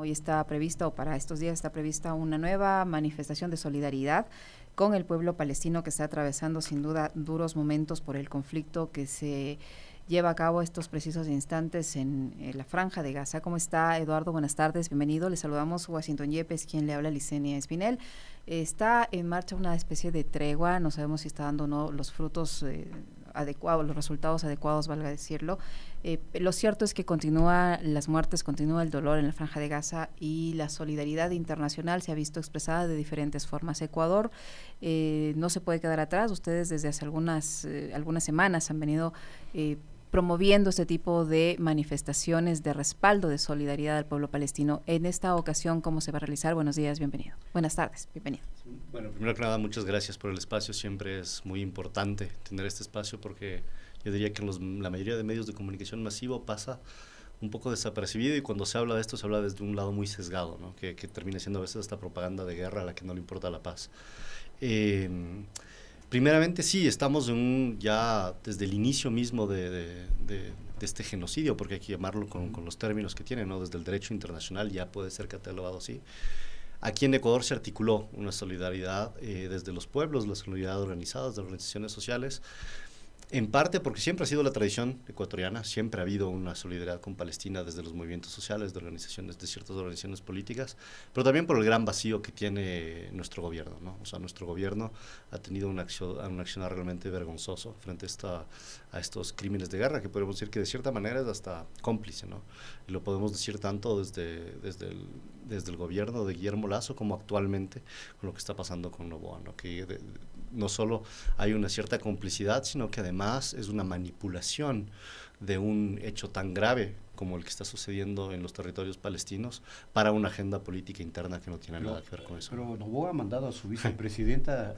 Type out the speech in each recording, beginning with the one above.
Hoy está prevista, o para estos días está prevista una nueva manifestación de solidaridad con el pueblo palestino que está atravesando sin duda duros momentos por el conflicto que se lleva a cabo estos precisos instantes en, eh, la franja de Gaza. ¿Cómo está Eduardo? Buenas tardes, bienvenido. Le saludamos Washington Yepes, quien le habla Licenia Espinel. Está en marcha una especie de tregua, no sabemos si está dando o no los frutos. Eh, adecuados, los resultados adecuados, valga decirlo. Eh, lo cierto es que continúa las muertes, continúa el dolor en la franja de Gaza y la solidaridad internacional se ha visto expresada de diferentes formas. Ecuador eh, no se puede quedar atrás. Ustedes desde hace algunas, eh, algunas semanas han venido promoviendo este tipo de manifestaciones de respaldo, de solidaridad al pueblo palestino. En esta ocasión, ¿cómo se va a realizar? Buenos días, bienvenido. Buenas tardes, bienvenido. Bueno, primero que nada, muchas gracias por el espacio. Siempre es muy importante tener este espacio porque yo diría que la mayoría de medios de comunicación masivo pasa un poco desapercibido y cuando se habla de esto se habla desde un lado muy sesgado, que, termina siendo a veces esta propaganda de guerra a la que no le importa la paz. Eh, primeramente sí, estamos en ya desde el inicio mismo de, este genocidio, porque hay que llamarlo con, los términos que tiene, ¿no? Desde el derecho internacional ya puede ser catalogado así. Aquí en Ecuador se articuló una solidaridad eh, desde los pueblos, la solidaridad organizada, de organizaciones sociales, en parte porque siempre ha sido la tradición ecuatoriana, siempre ha habido una solidaridad con Palestina desde los movimientos sociales, de organizaciones, de ciertas organizaciones políticas, pero también por el gran vacío que tiene nuestro gobierno, ¿no? O sea, nuestro gobierno ha tenido un, acción, un accionar realmente vergonzoso frente a, a estos crímenes de guerra, que podemos decir que de cierta manera es hasta cómplice, ¿no? lo podemos decir tanto desde, desde, el, desde el gobierno de Guillermo Lazo como actualmente con lo que está pasando con Novoa, Que no solo hay una cierta complicidad, sino que además es una manipulación de un hecho tan grave como el que está sucediendo en los territorios palestinos para una agenda política interna que no tiene nada que ver con eso. Pero Novoa ha mandado a su vicepresidenta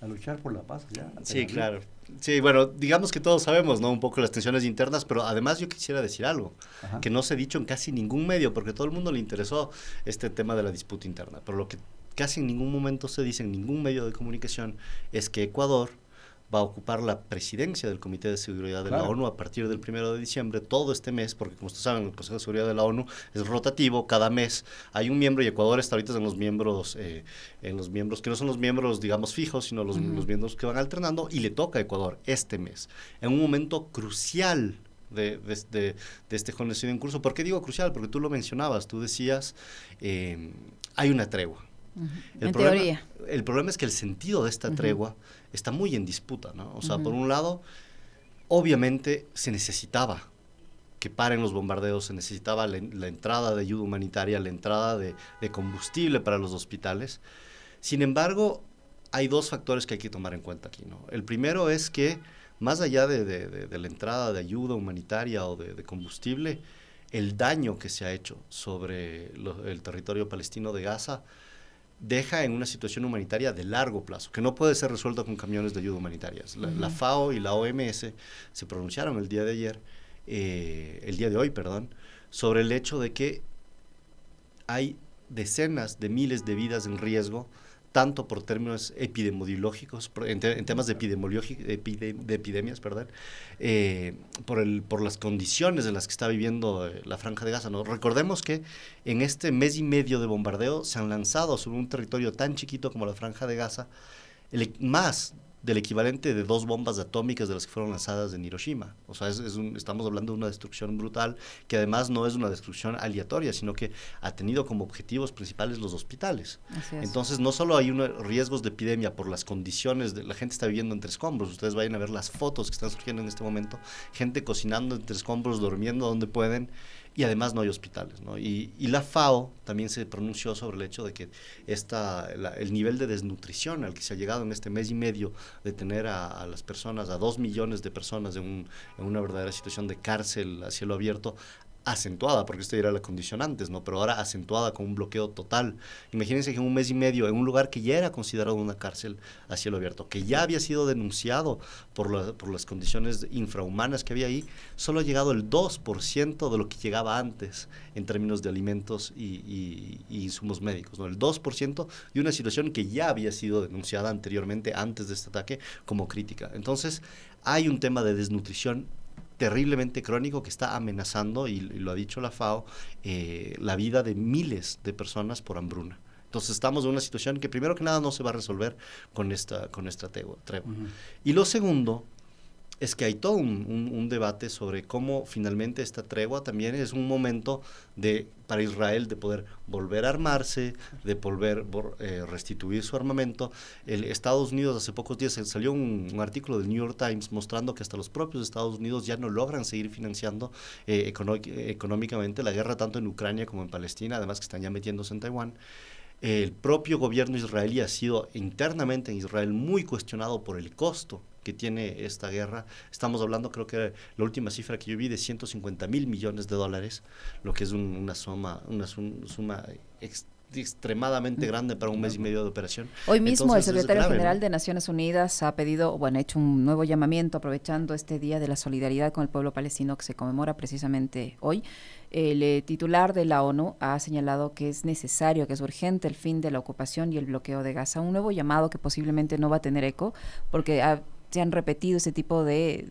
a luchar por la paz. sí, claro. Sí, bueno, digamos que todos sabemos, ¿no? Un poco las tensiones internas, pero además yo quisiera decir algo, que no se ha dicho en casi ningún medio, porque todo el mundo le interesó este tema de la disputa interna, pero lo que casi en ningún momento se dice en ningún medio de comunicación es que Ecuador va a ocupar la presidencia del Comité de Seguridad de la ONU a partir del 1 de diciembre, todo este mes, porque como ustedes saben, el Consejo de Seguridad de la ONU es rotativo, cada mes hay un miembro y Ecuador está ahorita en los miembros, eh, en los miembros que no son los miembros, digamos, fijos, sino los, miembros que van alternando y le toca a Ecuador este mes, en un momento crucial de, este genocidio en curso. ¿Por qué digo crucial? Porque tú lo mencionabas, tú decías, eh, hay una tregua el problema, El problema es que el sentido de esta tregua está muy en disputa, ¿no? O sea, por un lado, obviamente se necesitaba que paren los bombardeos, se necesitaba la, entrada de ayuda humanitaria, la entrada de, combustible para los hospitales. Sin embargo, hay dos factores que hay que tomar en cuenta aquí, ¿no? El primero es que, más allá de, la entrada de ayuda humanitaria o de, combustible, el daño que se ha hecho sobre el territorio palestino de Gaza deja en una situación humanitaria de largo plazo, que no puede ser resuelta con camiones de ayuda humanitaria. La, FAO y la OMS se pronunciaron el día de ayer, eh, el día de hoy, perdón, sobre el hecho de que hay decenas de miles de vidas en riesgo tanto por términos epidemiológicos, en, temas de, de epidemias, perdón, eh, por, el, por las condiciones en las que está viviendo eh, la Franja de Gaza. ¿no? Recordemos que en este mes y medio de bombardeo se han lanzado sobre un territorio tan chiquito como la Franja de Gaza el, e, más del equivalente de dos bombas atómicas de las que fueron lanzadas en Hiroshima. O sea, es, estamos hablando de una destrucción brutal que además no es una destrucción aleatoria, sino que ha tenido como objetivos principales los hospitales. Entonces, no solo hay riesgos de epidemia por las condiciones, de, la gente está viviendo entre escombros, ustedes vayan a ver las fotos que están surgiendo en este momento, gente cocinando entre escombros, durmiendo donde pueden y además no hay hospitales. ¿no? Y, la FAO también se pronunció sobre el hecho de que esta, el nivel de desnutrición al que se ha llegado en este mes y medio de tener a, las personas, a dos millones de personas en, en una verdadera situación de cárcel a cielo abierto, acentuada, porque esto ya era la condición ¿no? Pero ahora acentuada con un bloqueo total. Imagínense que en un mes y medio, en un lugar que ya era considerado una cárcel a cielo abierto, que ya había sido denunciado por, por las condiciones infrahumanas que había ahí, solo ha llegado el 2% de lo que llegaba antes en términos de alimentos y, insumos médicos, ¿no? El 2% de una situación que ya había sido denunciada anteriormente, antes de este ataque, como crítica. Entonces, hay un tema de desnutrición terriblemente crónico que está amenazando, y, lo ha dicho la FAO, eh, la vida de miles de personas por hambruna. Entonces estamos en una situación que primero que nada no se va a resolver con esta, con esta tregua. Y lo segundo es que hay todo un, debate sobre cómo finalmente esta tregua también es un momento de para Israel de poder volver a armarse, de volver a eh, restituir su armamento. El Estados Unidos hace pocos días eh, salió un, artículo del New York Times mostrando que hasta los propios Estados Unidos ya no logran seguir financiando eh, económicamente la guerra tanto en Ucrania como en Palestina, además que están ya metiéndose en Taiwán. El propio gobierno israelí ha sido internamente en Israel muy cuestionado por el costo que tiene esta guerra. Estamos hablando, creo que la última cifra que yo vi, de 150 mil millones de dólares, lo que es una suma, una suma extremadamente mm, grande para un mes y medio de operación. Hoy mismo el secretario general de Naciones Unidas ha pedido, bueno, ha hecho un nuevo llamamiento aprovechando este día de la solidaridad con el pueblo palestino que se conmemora precisamente hoy. El eh, titular de la ONU ha señalado que es necesario, que es urgente el fin de la ocupación y el bloqueo de Gaza, un nuevo llamado que posiblemente no va a tener eco porque ha se han repetido ese tipo de,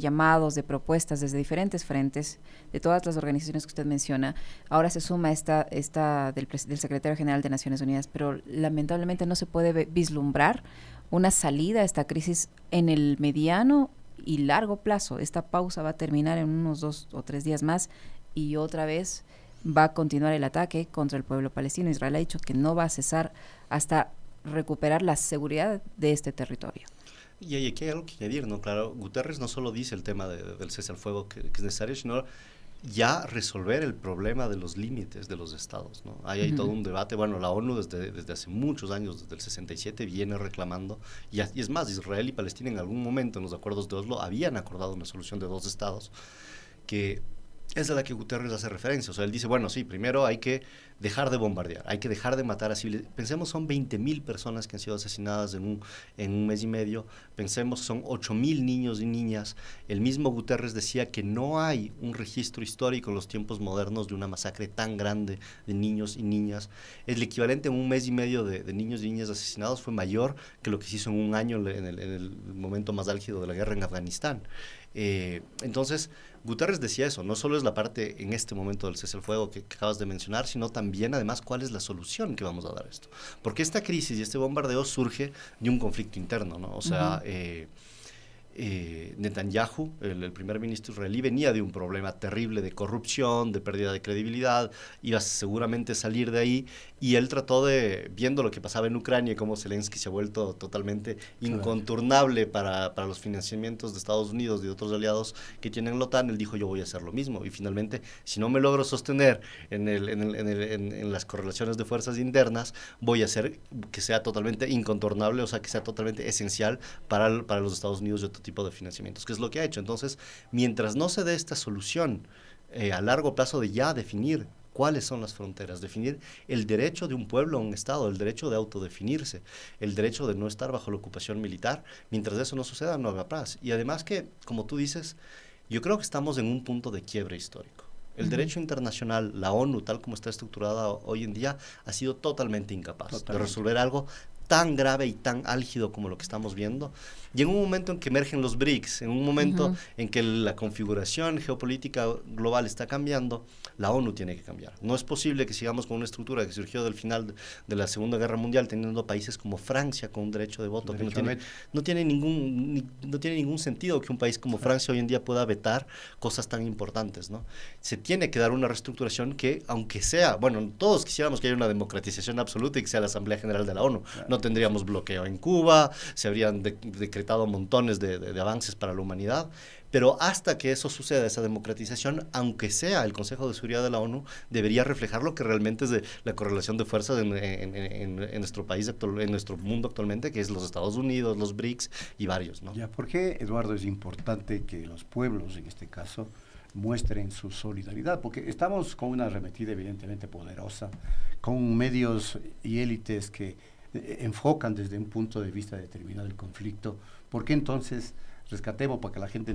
llamados, de propuestas desde diferentes frentes, de todas las organizaciones que usted menciona. Ahora se suma esta, esta del, del secretario general de Naciones Unidas, pero lamentablemente no se puede vislumbrar una salida a esta crisis en el mediano y largo plazo. Esta pausa va a terminar en unos dos o tres días más y otra vez va a continuar el ataque contra el pueblo palestino. Israel ha dicho que no va a cesar hasta recuperar la seguridad de este territorio. Y aquí hay algo que añadir, ¿no? Claro, Guterres no solo dice el tema del cese al fuego que, es necesario, sino ya resolver el problema de los límites de los estados, ¿no? Ahí hay todo un debate. Bueno, la ONU desde, desde hace muchos años, desde el 67, viene reclamando, y, y es más, Israel y Palestina en algún momento en los acuerdos de Oslo habían acordado una solución de dos estados que es a la que Guterres hace referencia. O sea, él dice, bueno, sí, primero hay que dejar de bombardear, hay que dejar de matar a civiles. Pensemos, son 20.000 personas que han sido asesinadas en un, mes y medio. Pensemos, son 8.000 niños y niñas. El mismo Guterres decía que no hay un registro histórico en los tiempos modernos de una masacre tan grande de niños y niñas. El equivalente en un mes y medio de, niños y niñas asesinados fue mayor que lo que se hizo en un año en el, momento más álgido de la guerra en Afganistán. Eh, entonces, Guterres decía eso, no solo es la parte en este momento del cese el fuego que, acabas de mencionar, sino también además cuál es la solución que vamos a dar a esto. Porque esta crisis y este bombardeo surge de un conflicto interno, ¿no? O sea, eh, Netanyahu, el, primer ministro israelí, venía de un problema terrible de corrupción, de pérdida de credibilidad, iba seguramente a salir de ahí y él trató de, viendo lo que pasaba en Ucrania y cómo Zelensky se ha vuelto totalmente incontornable para, para los financiamientos de Estados Unidos y de otros aliados que tienen la OTAN, él dijo yo voy a hacer lo mismo y finalmente si no me logro sostener en, el, en, en, las correlaciones de fuerzas internas, voy a hacer que sea totalmente incontornable, o sea, que sea totalmente esencial para, para los Estados Unidos y tipo de financiamientos, que es lo que ha hecho. Entonces, mientras no se dé esta solución eh, a largo plazo de ya definir cuáles son las fronteras, definir el derecho de un pueblo a un Estado, el derecho de autodefinirse, el derecho de no estar bajo la ocupación militar. Mientras eso no suceda, no habrá paz. Y además que, como tú dices, yo creo que estamos en un punto de quiebre histórico. El derecho internacional, la ONU, tal como está estructurada hoy en día, ha sido totalmente incapaz de resolver algo tan grave y tan álgido como lo que estamos viendo. Y en un momento en que emergen los BRICS, en un momento en que la configuración geopolítica global está cambiando, la ONU tiene que cambiar. No es posible que sigamos con una estructura que surgió del final de, la Segunda Guerra Mundial, teniendo países como Francia con un derecho de voto, que no tiene, ningún, no tiene ningún sentido que un país como Francia hoy en día pueda vetar cosas tan importantes. ¿no? Se tiene que dar una reestructuración que, aunque sea, bueno, todos quisiéramos que haya una democratización absoluta y que sea la Asamblea General de la ONU no tendríamos bloqueo en Cuba, se habrían decretado montones de, avances para la humanidad, pero hasta que eso suceda, esa democratización, aunque sea el Consejo de Seguridad de la ONU, debería reflejar lo que realmente es de la correlación de fuerzas en, nuestro país, en nuestro mundo actualmente, que es los Estados Unidos, los BRICS y varios. ¿no? Ya, ¿Por qué, Eduardo, es importante que los pueblos, en este caso, muestren su solidaridad? Porque estamos con una arremetida evidentemente poderosa, con medios y élites que enfocan desde un punto de vista determinado el conflicto, ¿por qué entonces rescatemos para que la gente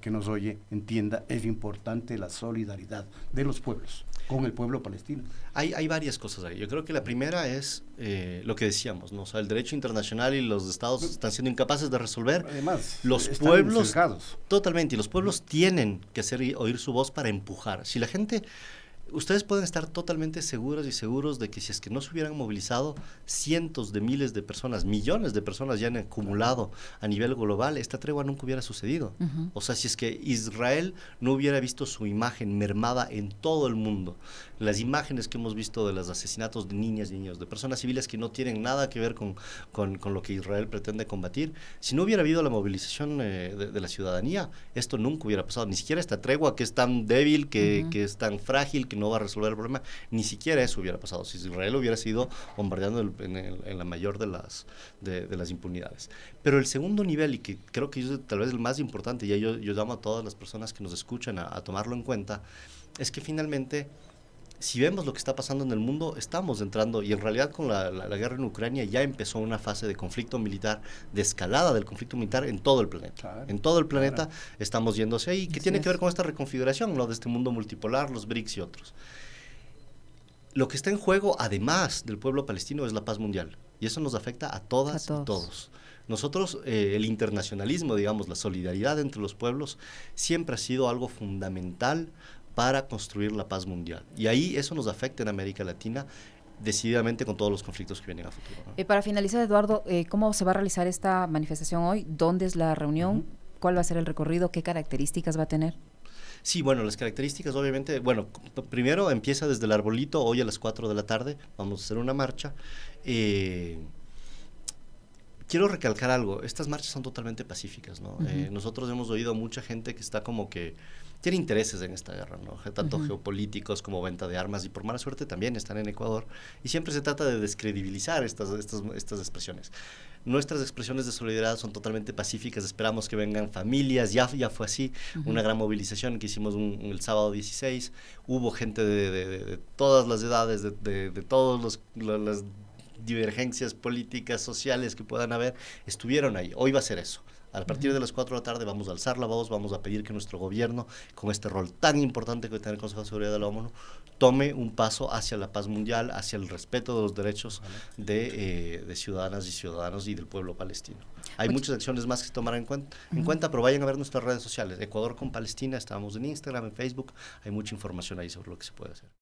que nos, oye entienda, es importante la solidaridad de los pueblos con el pueblo palestino. Hay, hay varias cosas ahí. Yo creo que la primera es eh, lo que decíamos, ¿no? el derecho internacional y los estados pues, están siendo incapaces de resolver. Además, los pueblos... Totalmente, y los pueblos tienen que hacer oír su voz para empujar. Si la gente ustedes pueden estar totalmente seguras y seguros de que si es que no se hubieran movilizado cientos de miles de personas, millones de personas ya han acumulado a nivel global, esta tregua nunca hubiera sucedido. O sea, si es que Israel no hubiera visto su imagen mermada en todo el mundo, las imágenes que hemos visto de los asesinatos de niñas y niños, de personas civiles que no tienen nada que ver con, lo que Israel pretende combatir, si no hubiera habido la movilización eh, de, la ciudadanía, esto nunca hubiera pasado, ni siquiera esta tregua que es tan débil, que, que es tan frágil, que no va a resolver el problema. Ni siquiera eso hubiera pasado si Israel hubiera sido bombardeando en, la mayor de las, de, las impunidades. Pero el segundo nivel, y que creo que es tal vez el más importante, y yo, yo llamo a todas las personas que nos escuchan a tomarlo en cuenta, es que finalmente si vemos lo que está pasando en el mundo, estamos entrando, y en realidad con la, guerra en Ucrania ya empezó una fase de conflicto militar, de escalada del conflicto militar en todo el planeta. en todo el planeta estamos yéndose ahí, que tiene que ver con esta reconfiguración, Lo De este mundo multipolar, los BRICS y otros. Lo que está en juego, además del pueblo palestino, es la paz mundial. Y eso nos afecta a todas todos. y todos. Nosotros, eh, el internacionalismo, digamos, la solidaridad entre los pueblos, siempre ha sido algo fundamental para construir la paz mundial. Y ahí eso nos afecta en América Latina decididamente con todos los conflictos que vienen a futuro. Eh, para finalizar, Eduardo, eh, ¿cómo se va a realizar esta manifestación hoy? ¿Dónde es la reunión? ¿Cuál va a ser el recorrido? ¿Qué características va a tener? Sí, bueno, las características obviamente, bueno, primero empieza desde el arbolito, hoy a las 4 de la tarde vamos a hacer una marcha. Eh, quiero recalcar algo, estas marchas son totalmente pacíficas, ¿no? Eh, nosotros hemos oído mucha gente que está como que tiene intereses en esta guerra, ¿no? Tanto geopolíticos como venta de armas y por mala suerte también están en Ecuador y siempre se trata de descredibilizar estas, estas, estas expresiones. Nuestras expresiones de solidaridad son totalmente pacíficas, esperamos que vengan familias, ya, ya fue así, una gran movilización que hicimos el sábado 16, hubo gente de, todas las edades, de, todos los, los divergencias políticas, sociales que puedan haber, estuvieron ahí. Hoy va a ser eso. A partir de las 4 de la tarde vamos a alzar la voz, vamos a pedir que nuestro gobierno, con este rol tan importante que tiene el Consejo de Seguridad de la ONU, tome un paso hacia la paz mundial, hacia el respeto de los derechos eh, de, ciudadanas y ciudadanos y del pueblo palestino. Hay muchas acciones más que tomar en, cuenta, en cuenta, pero vayan a ver nuestras redes sociales. Ecuador con Palestina, estamos en Instagram, en Facebook, hay mucha información ahí sobre lo que se puede hacer.